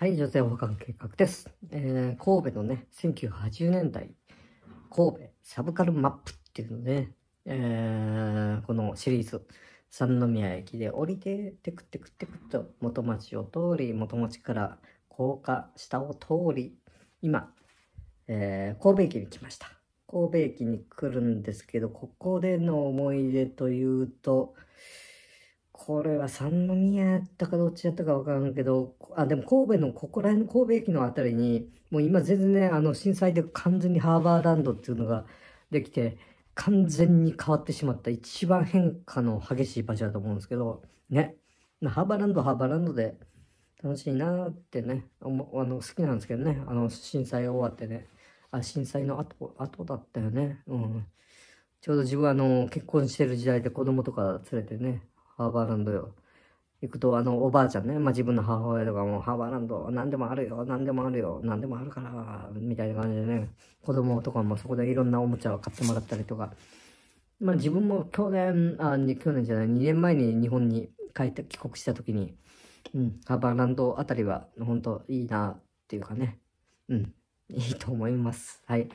はい、女性保管計画です。えー、神戸のね、1980年代、神戸サブカルマップっていうのね、えー、このシリーズ、三宮駅で降りて、テクテクテクと元町を通り、元町から高架下を通り、今、えー、神戸駅に来ました。神戸駅に来るんですけど、ここでの思い出というと、これは三宮やったかどっちやったかわからんけど、あ、でも神戸の、ここら辺の神戸駅のあたりに、もう今全然ね、あの震災で完全にハーバーランドっていうのができて、完全に変わってしまった一番変化の激しい場所だと思うんですけど、ね。ハーバーランドハーバーランドで楽しいなってね、あの好きなんですけどね、あの震災が終わってね、あ、震災の後、後だったよね。うん。ちょうど自分はあの結婚してる時代で子供とか連れてね、ハーバーランドよ。行くと、あの、おばあちゃんね、まあ、自分の母親とかも、ハーバーランド、何でもあるよ、何でもあるよ、何でもあるから、みたいな感じでね、子供とかもそこでいろんなおもちゃを買ってもらったりとか、まあ、自分も去年、あ、去年じゃない、2年前に日本に帰って帰国した時に、うん、ハーバーランドあたりは、本当いいな、っていうかね、うん、いいと思います。はい。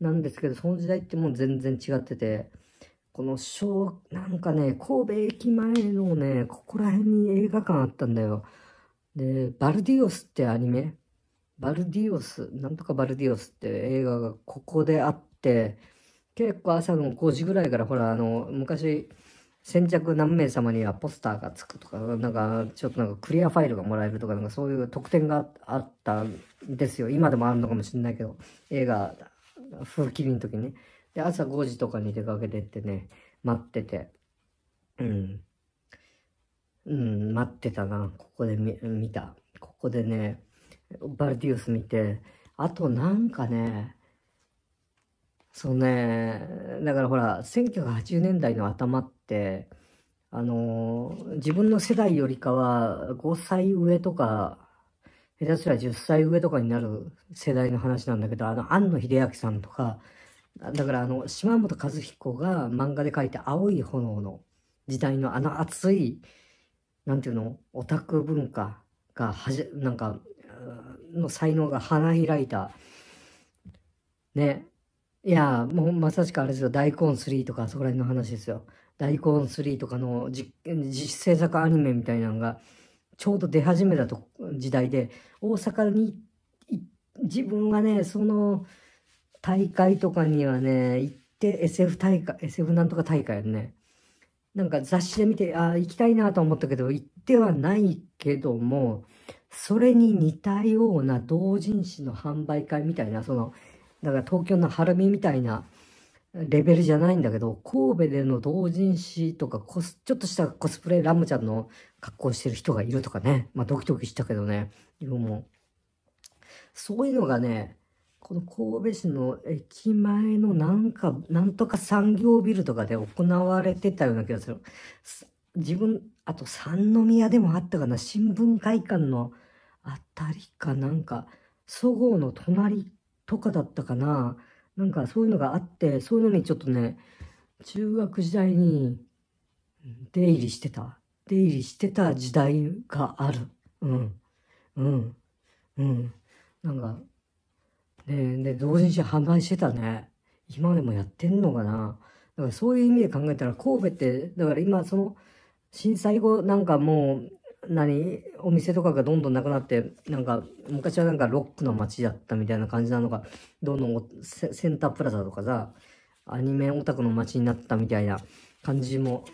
なんですけど、その時代ってもう全然違ってて、この小、なんかね、神戸駅前のね、ここら辺に映画館あったんだよ。で、バルディオスってアニメバルディオス、なんとかバルディオスって映画がここであって、結構朝の5時ぐらいから、ほら、あの、昔、先着何名様にはポスターがつくとか、なんか、ちょっとなんかクリアファイルがもらえるとか、なんかそういう特典があったんですよ。今でもあるのかもしれないけど、映画、風切りの時にね。で、朝5時とかに出かけてってね、待ってて、うん。うん、待ってたな。ここで見た。ここでね、バルディウス見て、あとなんかね、そうね、だからほら、1980年代の頭って、あのー、自分の世代よりかは5歳上とか、下手すら10歳上とかになる世代の話なんだけど、あの、庵野秀明さんとか、だからあの島本和彦が漫画で描いた「青い炎」の時代のあの熱い何ていうのオタク文化がはじなんかの才能が花開いたねいやもうまさしくあれですよ「大根3」とかそこら辺の話ですよ「大根3」とかの実制作アニメみたいなのがちょうど出始めたと時代で大阪に自分がねその大会とかにはね、行って SF 大会、SF なんとか大会やね、なんか雑誌で見て、ああ、行きたいなと思ったけど、行ってはないけども、それに似たような同人誌の販売会みたいな、その、だから東京の晴海みたいなレベルじゃないんだけど、神戸での同人誌とかコス、ちょっとしたコスプレラムちゃんの格好してる人がいるとかね、まあドキドキしたけどね、色も。そういうのがね、この神戸市の駅前のなんか、なんとか産業ビルとかで行われてたような気がする。自分、あと三宮でもあったかな、新聞会館のあたりかなんか、そごうの隣とかだったかな。なんかそういうのがあって、そういうのにちょっとね、中学時代に出入りしてた。出入りしてた時代がある。うん。うん。うん。なんか、ねで、同人誌販売してたね。今でもやってんのかな。だからそういう意味で考えたら、神戸って、だから今その、震災後なんかもう、何お店とかがどんどんなくなってなんか昔はなんかロックの街だったみたいな感じなのがどんどんセンタープラザとかさアニメオタクの街になったみたいな感じも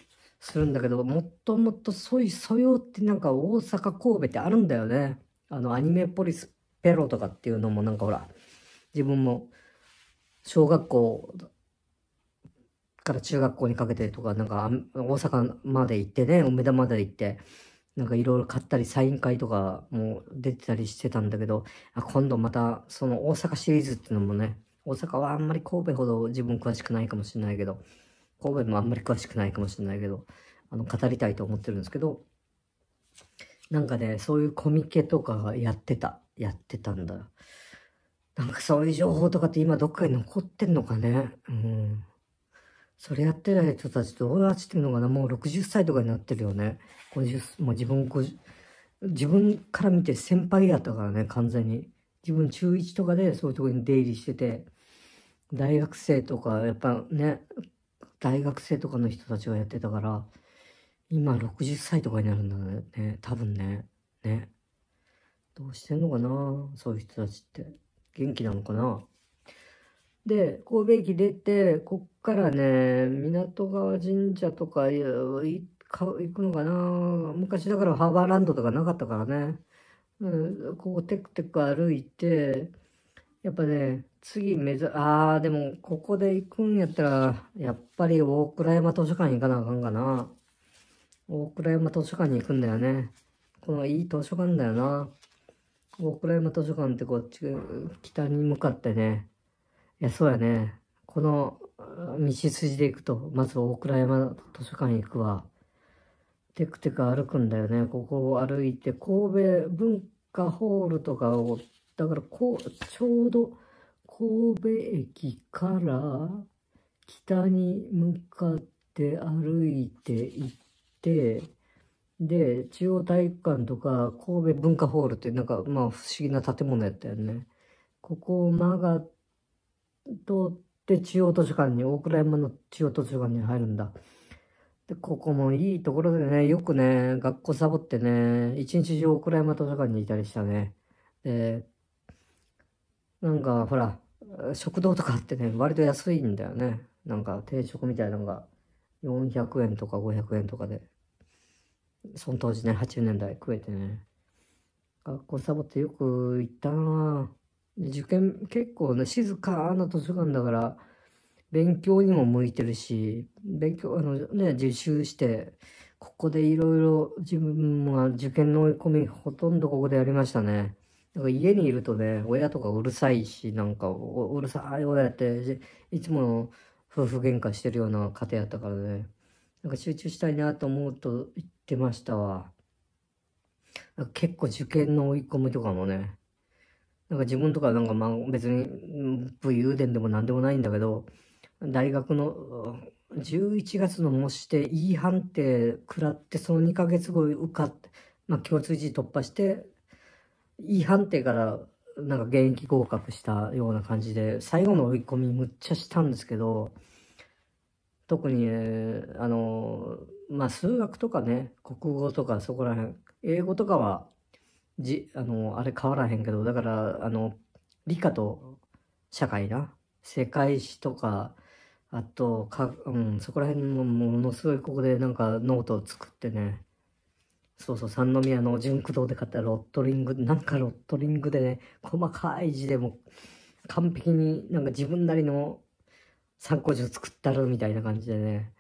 するんだけどもっともっとそういう素養ってなんか大阪神戸ってあるんだよねあのアニメポリスペロとかっていうのもなんかほら自分も小学校から中学校にかけてとか、なんか大阪まで行ってね、梅田まで行って、なんかいろいろ買ったり、サイン会とかも出てたりしてたんだけど、あ今度またその大阪シリーズっていうのもね、大阪はあんまり神戸ほど自分詳しくないかもしれないけど、神戸もあんまり詳しくないかもしれないけど、あの、語りたいと思ってるんですけど、なんかね、そういうコミケとかやってた、やってたんだ。なんかそういう情報とかって今どっかに残ってんのかね。うん。それやってない人たちどうなってるのかなもう60歳とかになってるよね。50、もう自分50、自分から見て先輩やったからね、完全に。自分中1とかでそういうとこに出入りしてて、大学生とか、やっぱね、大学生とかの人たちがやってたから、今60歳とかになるんだね、多分ね。ね。どうしてんのかなそういう人たちって。元気なのかなで、神戸駅出て、こっからね、港川神社とか行くのかな昔だからハーバーランドとかなかったからね。うん、ここテクテク歩いて、やっぱね、次目指、あー、でも、ここで行くんやったら、やっぱり大倉山図書館行かなあかんかな。大倉山図書館に行くんだよね。このいい図書館だよな。大倉山図書館ってこっち、北に向かってね。いや、そうやね。この道筋で行くと、まず大倉山図書館行くわ。テクテク歩くんだよね。ここを歩いて、神戸文化ホールとかを、だからこう、ちょうど神戸駅から北に向かって歩いて行って、で、中央体育館とか神戸文化ホールってなんかまあ不思議な建物やったよね。ここを曲が通って中央図書館に、大倉山の中央図書館に入るんだ。で、ここもいいところでね、よくね、学校サボってね、一日中大倉山図書館にいたりしたね。で、なんかほら、食堂とかあってね、割と安いんだよね。なんか定食みたいなのが400円とか500円とかで。その当時ね、80年代食えてね。学校サボってよく行ったな受験、結構ね、静かな図書館だから、勉強にも向いてるし、勉強、あのね、自習して、ここでいろいろ自分は受験の追い込み、ほとんどここでやりましたね。だから家にいるとね、親とかうるさいし、なんかうるさい親って、いつも夫婦喧嘩してるような家庭やったからね、なんか集中したいなと思うと、一ってましたわ。結構受験の追い込みとかもね、なんか自分とかなんかまあ別に武勇伝でも何でもないんだけど、大学の11月の模試で E 判定食らってその2ヶ月後受かって、まあ共通時突破して、E 判定からなんか現役合格したような感じで、最後の追い込みむっちゃしたんですけど、特に、ね、あの、まあ、数学とかね、国語とかそこら辺、英語とかは、じ、あの、あれ変わらへんけど、だから、あの、理科と社会な、世界史とか、あとか、うん、そこら辺もものすごいここでなんかノートを作ってね、そうそう、三宮の純駆動で買ったロットリング、なんかロットリングでね、細かい字でも完璧になんか自分なりの参考書作ったるみたいな感じでね、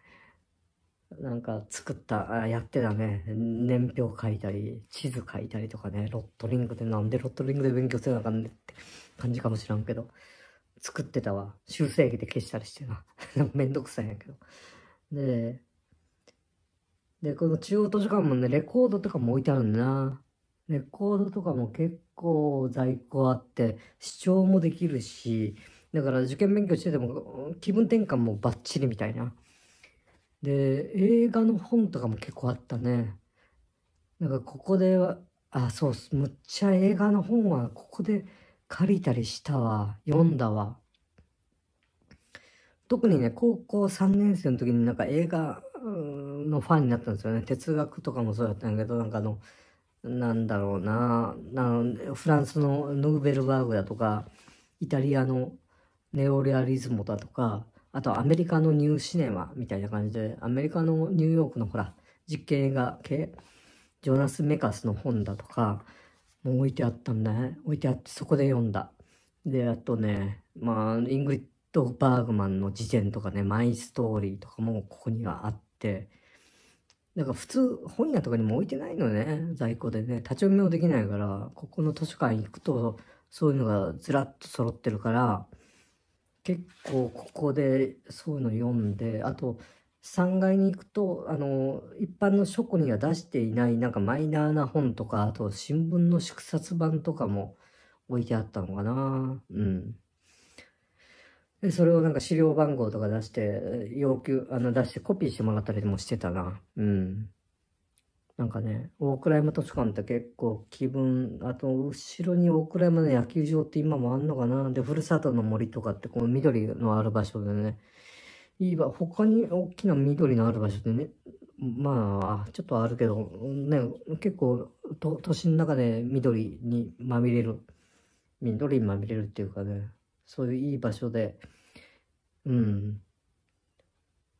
なんか作った、あやってたね、年表書いたり、地図書いたりとかね、ロットリングでなんでロットリングで勉強せなあかんねって感じかもしらんけど、作ってたわ。修正液で消したりしてな。めんどくさいんやけど。で、で、この中央図書館もね、レコードとかも置いてあるんだな。レコードとかも結構在庫あって、視聴もできるし、だから受験勉強してても気分転換もバッチリみたいな。で、映画の本とかも結構あったね。なんかここでは、あ、そう、むっちゃ映画の本はここで借りたりしたわ。読んだわ。特にね、高校3年生の時になんか映画のファンになったんですよね。哲学とかもそうだったんだけど、なんかあの、なんだろうな、なフランスのヌーベルバーグだとか、イタリアのネオレアリズムだとか、あとアメリカのニューシネマみたいな感じで、アメリカのニューヨークのほら、実験映画系、ジョナス・メカスの本だとか、もう置いてあったんだね。置いてあって、そこで読んだ。で、あとね、まあ、イングリッド・バーグマンの事典とかね、マイ・ストーリーとかもここにはあって、なんか普通本屋とかにも置いてないのね、在庫でね。立ち読みもできないから、ここの図書館行くと、そういうのがずらっと揃ってるから、結構ここでそういうの読んであと3階に行くとあの一般の書庫には出していないなんかマイナーな本とかあと新聞の縮刷版とかも置いてあったのかなうんでそれをなんか資料番号とか出して要求あの出してコピーしてもらったりもしてたなうんなんかね、大倉山図書館って結構気分、あと後ろに大倉山の野球場って今もあんのかな。で、ふるさとの森とかってこの緑のある場所でね、いいわ、他に大きな緑のある場所でね、まあ、ちょっとあるけど、ね、結構都心の中で緑にまみれる、緑にまみれるっていうかね、そういういい場所で、うん、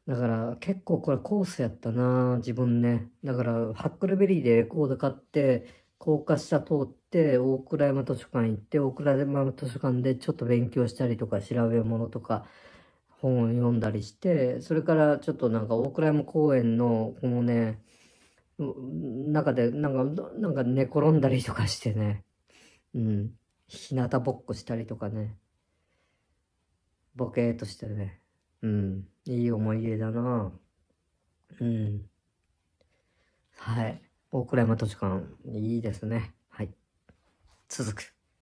だから結構これコースやったな自分ね。だからハックルベリーでレコード買って、高架下通って大倉山図書館行って、大倉山図書館でちょっと勉強したりとか調べ物とか本を読んだりして、それからちょっとなんか大倉山公園のこのね、中でなんか、なんか寝転んだりとかしてね。うん。日向ぼっこしたりとかね。ボケーとしてね。うん。いい思い出だなうん。はい。大倉山図書館、いいですね。はい。続く。